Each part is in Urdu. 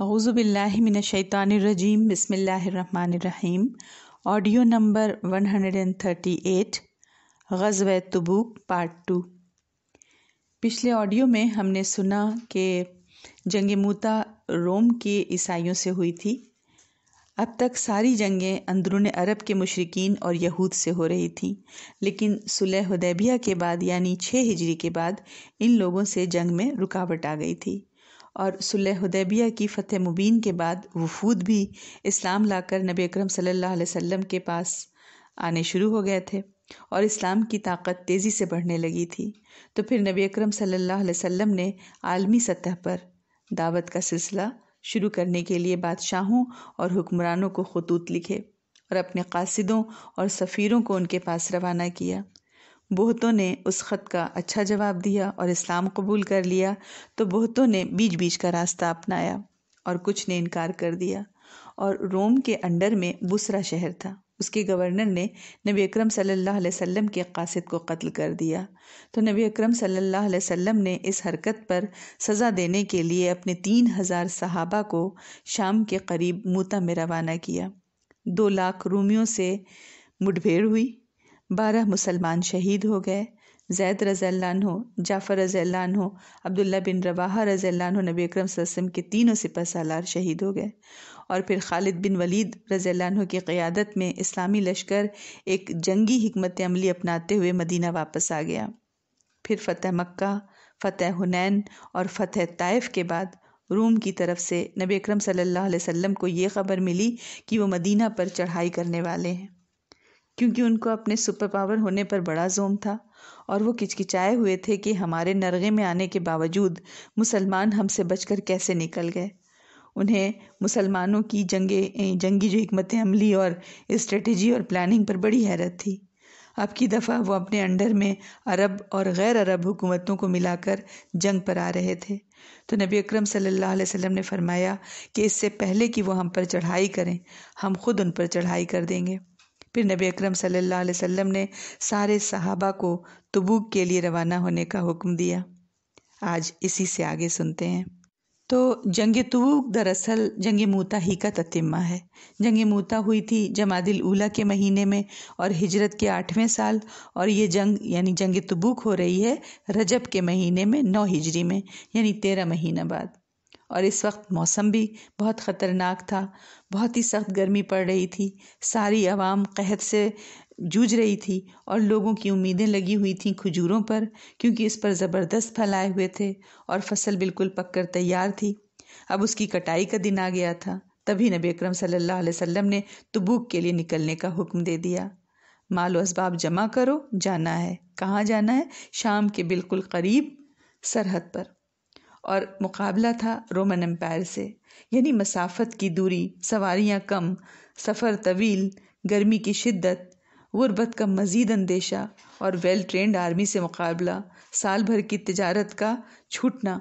باللہ من شیطان الرجیم بسم اللہ الرحمن الرحیم آڈیو نمبر 138 غزوہ تبوک پارٹ ٹو پچھلے آڈیو میں ہم نے سنا کہ جنگ موتا روم کی عیسائیوں سے ہوئی تھی اب تک ساری جنگیں اندرون عرب کے مشرقین اور یہود سے ہو رہی تھیں لیکن صلح حدیبیہ کے بعد یعنی چھ ہجری کے بعد ان لوگوں سے جنگ میں رکاوٹ آ گئی تھی اور حدیبیہ کی فتح مبین کے بعد وفود بھی اسلام لا کر نبی اکرم صلی اللہ علیہ وسلم کے پاس آنے شروع ہو گئے تھے اور اسلام کی طاقت تیزی سے بڑھنے لگی تھی تو پھر نبی اکرم صلی اللہ علیہ وسلم نے عالمی سطح پر دعوت کا سلسلہ شروع کرنے کے لیے بادشاہوں اور حکمرانوں کو خطوط لکھے اور اپنے قاصدوں اور سفیروں کو ان کے پاس روانہ کیا بہتوں نے اس خط کا اچھا جواب دیا اور اسلام قبول کر لیا تو بہتوں نے بیچ بیچ کا راستہ اپنایا اور کچھ نے انکار کر دیا اور روم کے انڈر میں بسرا شہر تھا اس کے گورنر نے نبی اکرم صلی اللہ علیہ وسلم کے قاصد کو قتل کر دیا تو نبی اکرم صلی اللہ علیہ وسلم نے اس حرکت پر سزا دینے کے لیے اپنے تین ہزار صحابہ کو شام کے قریب موتا میں روانہ کیا دو لاکھ رومیوں سے مٹبھیڑ ہوئی بارہ مسلمان شہید ہو گئے زید رضی اللہ عنہ جعفر رضی اللہ عنہ عبداللہ بن رواحہ رضی اللہ عنہ نبی اکرم صلی اللہ علیہ وسلم کے تینوں سپہ سالار شہید ہو گئے اور پھر خالد بن ولید رضی اللہ عنہ کی قیادت میں اسلامی لشکر ایک جنگی حکمت عملی اپناتے ہوئے مدینہ واپس آ گیا پھر فتح مکہ فتح ہنین اور فتح طائف کے بعد روم کی طرف سے نبی اکرم صلی اللہ علیہ وسلم کو یہ خبر ملی کہ وہ مدینہ پر چڑھائی کرنے والے ہیں کیونکہ ان کو اپنے سپر پاور ہونے پر بڑا زوم تھا اور وہ کچکچائے ہوئے تھے کہ ہمارے نرغے میں آنے کے باوجود مسلمان ہم سے بچ کر کیسے نکل گئے انہیں مسلمانوں کی جنگ جنگی جو حکمت عملی اور اسٹریٹجی اور پلاننگ پر بڑی حیرت تھی اب کی دفعہ وہ اپنے انڈر میں عرب اور غیر عرب حکومتوں کو ملا کر جنگ پر آ رہے تھے تو نبی اکرم صلی اللہ علیہ وسلم نے فرمایا کہ اس سے پہلے کہ وہ ہم پر چڑھائی کریں ہم خود ان پر چڑھائی کر دیں گے پھر نبی اکرم صلی اللہ علیہ وسلم نے سارے صحابہ کو تبوک کے لیے روانہ ہونے کا حکم دیا آج اسی سے آگے سنتے ہیں تو جنگ تبوک دراصل جنگ موتا ہی کا تتمہ ہے جنگ موتا ہوئی تھی جماعت الاولہ کے مہینے میں اور ہجرت کے آٹھویں سال اور یہ جنگ یعنی جنگ تبوک ہو رہی ہے رجب کے مہینے میں نو ہجری میں یعنی تیرہ مہینہ بعد اور اس وقت موسم بھی بہت خطرناک تھا بہت ہی سخت گرمی پڑ رہی تھی ساری عوام قحط سے جوجھ رہی تھی اور لوگوں کی امیدیں لگی ہوئی تھیں کھجوروں پر کیونکہ اس پر زبردست پھیلائے ہوئے تھے اور فصل بالکل پک کر تیار تھی اب اس کی کٹائی کا دن آ گیا تھا تبھی نبی اکرم صلی اللہ علیہ وسلم نے تبوک کے لیے نکلنے کا حکم دے دیا مال و اسباب جمع کرو جانا ہے کہاں جانا ہے شام کے بالکل قریب سرحد پر اور مقابلہ تھا رومن امپائر سے یعنی مسافت کی دوری سواریاں کم سفر طویل گرمی کی شدت غربت کا مزید اندیشہ اور ویل ٹرینڈ آرمی سے مقابلہ سال بھر کی تجارت کا چھوٹنا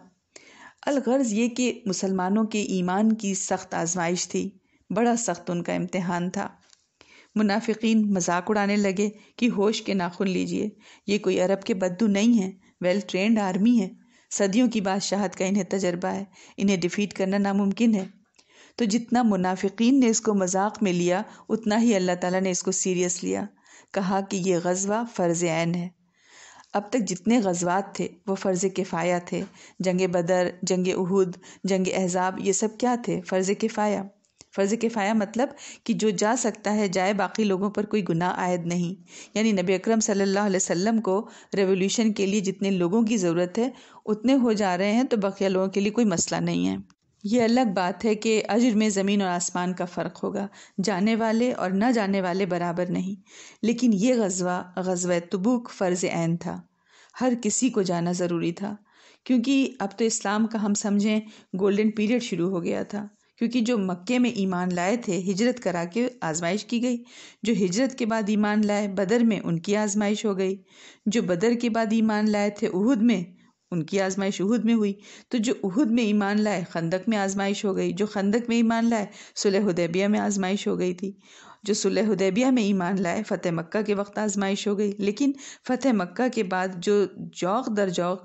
الغرض یہ کہ مسلمانوں کے ایمان کی سخت آزمائش تھی بڑا سخت ان کا امتحان تھا منافقین مذاق اڑانے لگے کہ ہوش کے ناخن لیجئے یہ کوئی عرب کے بدو نہیں ہیں ویل ٹرینڈ آرمی ہیں صدیوں کی بادشاہت کا انہیں تجربہ ہے انہیں ڈیفیٹ کرنا ناممکن ہے تو جتنا منافقین نے اس کو مذاق میں لیا اتنا ہی اللہ تعالیٰ نے اس کو سیریس لیا کہا کہ یہ غزوہ فرض عین ہے اب تک جتنے غزوات تھے وہ فرض کفایہ تھے جنگ بدر جنگ احود جنگ احزاب یہ سب کیا تھے فرض کفایہ فرض کفایہ مطلب کہ جو جا سکتا ہے جائے باقی لوگوں پر کوئی گناہ عائد نہیں یعنی نبی اکرم صلی اللہ علیہ وسلم کو ریولیوشن کے لیے جتنے لوگوں کی ضرورت ہے اتنے ہو جا رہے ہیں تو بقیہ لوگوں کے لیے کوئی مسئلہ نہیں ہے یہ الگ بات ہے کہ اجر میں زمین اور آسمان کا فرق ہوگا جانے والے اور نہ جانے والے برابر نہیں لیکن یہ غزوہ غزوہ تبوک فرض عین تھا ہر کسی کو جانا ضروری تھا کیونکہ اب تو اسلام کا ہم سمجھیں گولڈن پیریڈ شروع ہو گیا تھا کیونکہ جو مکے میں ایمان لائے تھے ہجرت کرا کے آزمائش کی گئی جو ہجرت کے بعد ایمان لائے بدر میں ان کی آزمائش ہو گئی جو بدر کے بعد ایمان لائے تھے عہد میں ان کی آزمائش عہد میں ہوئی تو جو عہد میں ایمان لائے خندق میں آزمائش ہو گئی جو خندق میں ایمان لائے صلح حدیبیہ میں آزمائش ہو گئی تھی جو صلح حدیبیہ میں ایمان لائے فتح مکہ کے وقت آزمائش ہو گئی لیکن فتح مکہ کے بعد جو در جوغ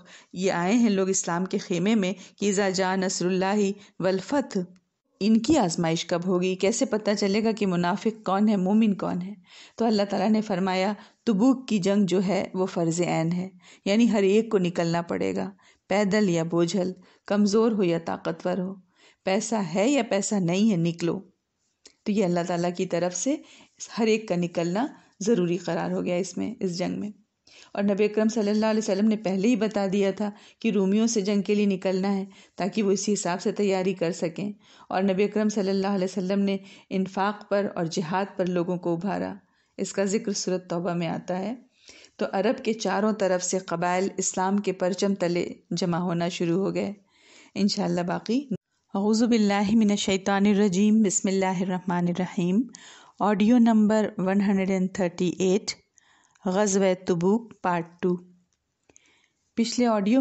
یہ آئے ہیں لوگ اسلام کے خیمے میں کیزا جا نصر اللہ والفتح ان کی آزمائش کب ہوگی کیسے پتہ چلے گا کہ منافق کون ہے مومن کون ہے تو اللہ تعالیٰ نے فرمایا تبوک کی جنگ جو ہے وہ فرض عین ہے یعنی ہر ایک کو نکلنا پڑے گا پیدل یا بوجھل کمزور ہو یا طاقتور ہو پیسہ ہے یا پیسہ نہیں ہے نکلو تو یہ اللہ تعالیٰ کی طرف سے ہر ایک کا نکلنا ضروری قرار ہو گیا اس میں اس جنگ میں اور نبی اکرم صلی اللہ علیہ وسلم نے پہلے ہی بتا دیا تھا کہ رومیوں سے جنگ کے لیے نکلنا ہے تاکہ وہ اسی حساب سے تیاری کر سکیں اور نبی اکرم صلی اللہ علیہ وسلم نے انفاق پر اور جہاد پر لوگوں کو ابھارا اس کا ذکر صورت توبہ میں آتا ہے تو عرب کے چاروں طرف سے قبائل اسلام کے پرچم تلے جمع ہونا شروع ہو گئے انشاءاللہ باقی اعوذ باللہ من الشیطان الرجیم بسم اللہ الرحمن الرحیم آڈیو نمبر 138 غزوہ تبوک پارٹ ٹو پچھلے آڈیو